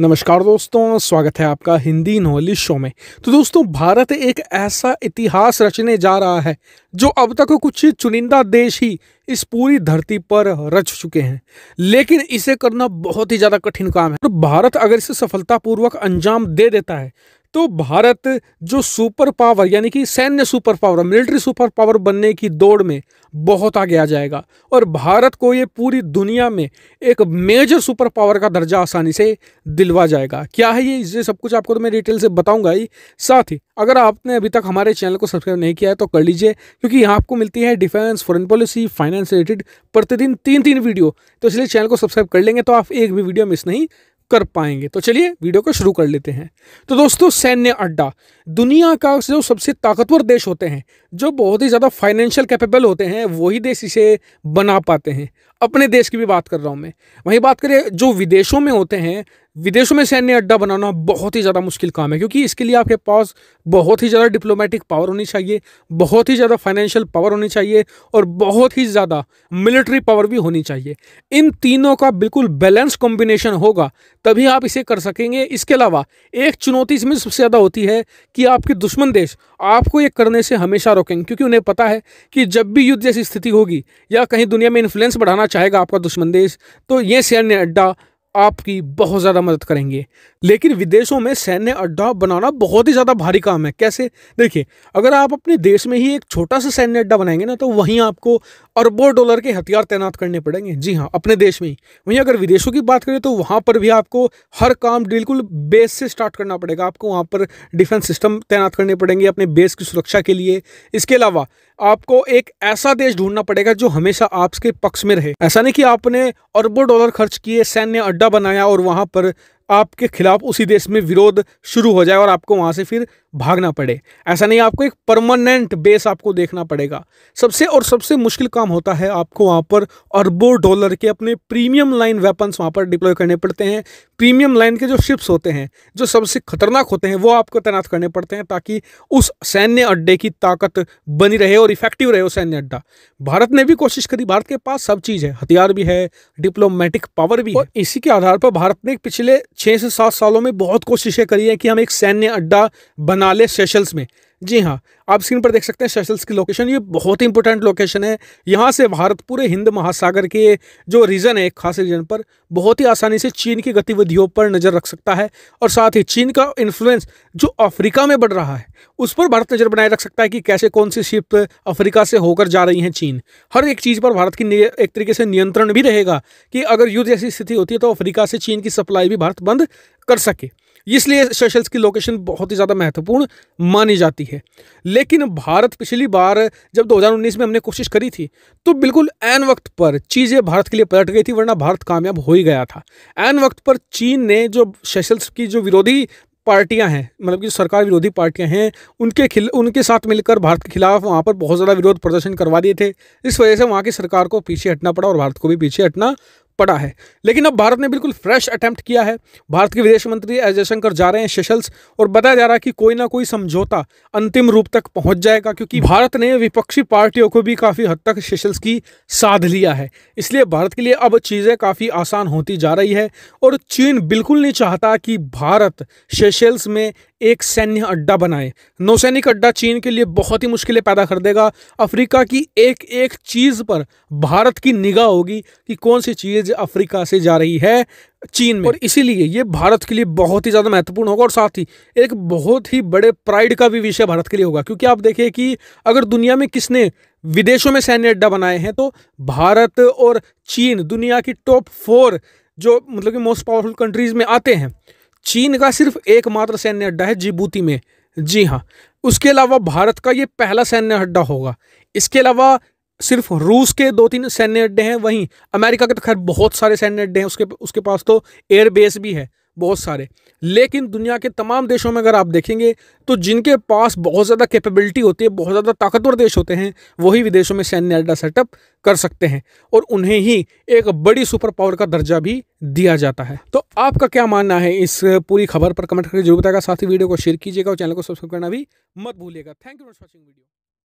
नमस्कार दोस्तों स्वागत है आपका हिंदी नॉलेज शो में तो दोस्तों भारत एक ऐसा इतिहास रचने जा रहा है जो अब तक कुछ चुनिंदा देश ही इस पूरी धरती पर रच चुके हैं लेकिन इसे करना बहुत ही ज़्यादा कठिन काम है तो भारत अगर इसे सफलतापूर्वक अंजाम दे देता है तो भारत जो सुपर पावर यानी कि सैन्य super power military super power बनने की दौड़ में बहुत आगे आ जाएगा और भारत को ये पूरी दुनिया में एक मेजर सुपर पावर का दर्जा आसानी से दिलवा जाएगा क्या है ये इसे सब कुछ आपको तो मैं डिटेल से बताऊंगा ही साथ ही अगर आपने अभी तक हमारे चैनल को सब्सक्राइब नहीं किया है तो कर लीजिए क्योंकि यहाँ आपको मिलती है defence foreign policy finance related प्रतिदिन तीन तीन वीडियो तो इसलिए चैनल को सब्सक्राइब कर लेंगे तो आप एक भी वीडियो मिस नहीं कर पाएंगे तो चलिए वीडियो को शुरू कर लेते हैं तो दोस्तों सैन्य अड्डा दुनिया का जो सबसे ताकतवर देश होते हैं जो बहुत ही ज़्यादा फाइनेंशियल कैपेबल होते हैं वही देश इसे बना पाते हैं अपने देश की भी बात कर रहा हूँ मैं वहीं बात करें जो विदेशों में होते हैं विदेशों में सैन्य अड्डा बनाना बहुत ही ज़्यादा मुश्किल काम है क्योंकि इसके लिए आपके पास बहुत ही ज़्यादा डिप्लोमेटिक पावर होनी चाहिए बहुत ही ज़्यादा फाइनेंशियल पावर होनी चाहिए और बहुत ही ज़्यादा मिलिट्री पावर भी होनी चाहिए इन तीनों का बिल्कुल बैलेंस कॉम्बिनेशन होगा तभी आप इसे कर सकेंगे इसके अलावा एक चुनौती इसमें सबसे ज़्यादा होती है कि आपके दुश्मन देश आपको ये करने से हमेशा रोकेंगे क्योंकि उन्हें पता है कि जब भी युद्ध जैसी स्थिति होगी या कहीं दुनिया में इन्फ्लुएंस बढ़ाना चाहेगा आपका दुश्मन देश तो ये सैन्य अड्डा आपकी बहुत ज़्यादा मदद करेंगे लेकिन विदेशों में सैन्य अड्डा बनाना बहुत ही ज़्यादा भारी काम है कैसे देखिए अगर आप अपने देश में ही एक छोटा सा सैन्य अड्डा बनाएंगे ना तो वहीं आपको अरबों डॉलर के हथियार तैनात करने पड़ेंगे जी हाँ अपने देश में ही वहीं अगर विदेशों की बात करें तो वहाँ पर भी आपको हर काम बिल्कुल बेस से स्टार्ट करना पड़ेगा आपको वहाँ पर डिफेंस सिस्टम तैनात करने पड़ेंगे अपने बेस की सुरक्षा के लिए इसके अलावा आपको एक ऐसा देश ढूंढना पड़ेगा जो हमेशा आपके पक्ष में रहे ऐसा नहीं कि आपने अरबों डॉलर खर्च किए सैन्य अड्डा बनाया और वहां पर आपके खिलाफ उसी देश में विरोध शुरू हो जाए और आपको वहाँ से फिर भागना पड़े ऐसा नहीं आपको एक परमानेंट बेस आपको देखना पड़ेगा सबसे और सबसे मुश्किल काम होता है आपको वहाँ पर अरबों डॉलर के अपने प्रीमियम लाइन वेपन्स वहाँ पर डिप्लॉय करने पड़ते हैं प्रीमियम लाइन के जो शिप्स होते हैं जो सबसे खतरनाक होते हैं वो आपको तैनात करने पड़ते हैं ताकि उस सैन्य अड्डे की ताकत बनी रहे और इफेक्टिव रहे उस सैन्य अड्डा भारत ने भी कोशिश करी भारत के पास सब चीज़ है हथियार भी है डिप्लोमेटिक पावर भी है इसी के आधार पर भारत ने पिछले छः से सात सालों में बहुत कोशिशें करी हैं कि हम एक सैन्य अड्डा बना ले सेशल्स में जी हाँ आप स्क्रीन पर देख सकते हैं सेशल्स की लोकेशन ये बहुत ही इंपॉर्टेंट लोकेशन है यहाँ से भारत पूरे हिंद महासागर के जो रीजन है एक खास रीजन पर बहुत ही आसानी से चीन की गतिविधियों पर नज़र रख सकता है और साथ ही चीन का इन्फ्लुएंस जो अफ्रीका में बढ़ रहा है उस पर भारत नज़र बनाए रख सकता है कि कैसे कौन सी शिप अफ्रीका से होकर जा रही हैं चीन हर एक चीज़ पर भारत की एक तरीके से नियंत्रण भी रहेगा कि अगर युद्ध जैसी स्थिति होती है तो अफ्रीका से चीन की सप्लाई भी भारत बंद कर सके इसलिए सेशल्स की लोकेशन बहुत ही ज़्यादा महत्वपूर्ण मानी जाती है लेकिन भारत पिछली बार जब 2019 में हमने कोशिश करी थी तो बिल्कुल एन वक्त पर चीज़ें भारत के लिए पलट गई थी वरना भारत कामयाब हो ही गया था एन वक्त पर चीन ने जो सेशल्स की जो विरोधी पार्टियां हैं मतलब कि सरकार विरोधी पार्टियां हैं उनके खिल उनके साथ मिलकर भारत के खिलाफ वहां पर बहुत ज़्यादा विरोध प्रदर्शन करवा दिए थे इस वजह से वहां की सरकार को पीछे हटना पड़ा और भारत को भी पीछे हटना पड़ा है लेकिन अब भारत ने बिल्कुल फ्रेश अटैम्प्ट किया है भारत के विदेश मंत्री एस जयशंकर जा रहे हैं शेषल्स और बताया जा रहा है कि कोई ना कोई समझौता अंतिम रूप तक पहुंच जाएगा क्योंकि भारत ने विपक्षी पार्टियों को भी काफ़ी हद तक शेषल्स की साध लिया है इसलिए भारत के लिए अब चीज़ें काफ़ी आसान होती जा रही है और चीन बिल्कुल नहीं चाहता कि भारत शेषल्स में एक सैन्य अड्डा बनाए नौसैनिक अड्डा चीन के लिए बहुत ही मुश्किलें पैदा कर देगा अफ्रीका की एक एक चीज़ पर भारत की निगाह होगी कि कौन सी चीज़ चीज़ें अफ्रीका से जा रही है चीन में और इसीलिए ये भारत के लिए बहुत ही ज़्यादा महत्वपूर्ण होगा और साथ ही एक बहुत ही बड़े प्राइड का भी विषय भारत के लिए होगा क्योंकि आप देखिए कि अगर दुनिया में किसने विदेशों में सैन्य अड्डा बनाए हैं तो भारत और चीन दुनिया की टॉप फोर जो मतलब कि मोस्ट पावरफुल कंट्रीज़ में आते हैं चीन का सिर्फ एकमात्र सैन्य अड्डा है जिबूती में जी हाँ उसके अलावा भारत का ये पहला सैन्य अड्डा होगा इसके अलावा सिर्फ रूस के दो तीन सैन्य अड्डे हैं वहीं अमेरिका के तो खैर बहुत सारे सैन्य अड्डे हैं उसके उसके पास तो एयर बेस भी है बहुत सारे लेकिन दुनिया के तमाम देशों में अगर आप देखेंगे तो जिनके पास बहुत ज़्यादा कैपेबिलिटी होती है बहुत ज़्यादा ताकतवर देश होते हैं वही विदेशों में सैन्य अड्डा सेटअप कर सकते हैं और उन्हें ही एक बड़ी सुपर पावर का दर्जा भी दिया जाता है तो आपका क्या मानना है इस पूरी खबर पर कमेंट करके जरूर बताएगा साथ ही वीडियो को शेयर कीजिएगा और चैनल को सब्सक्राइब करना भी मत भूलिएगा thank you for watching video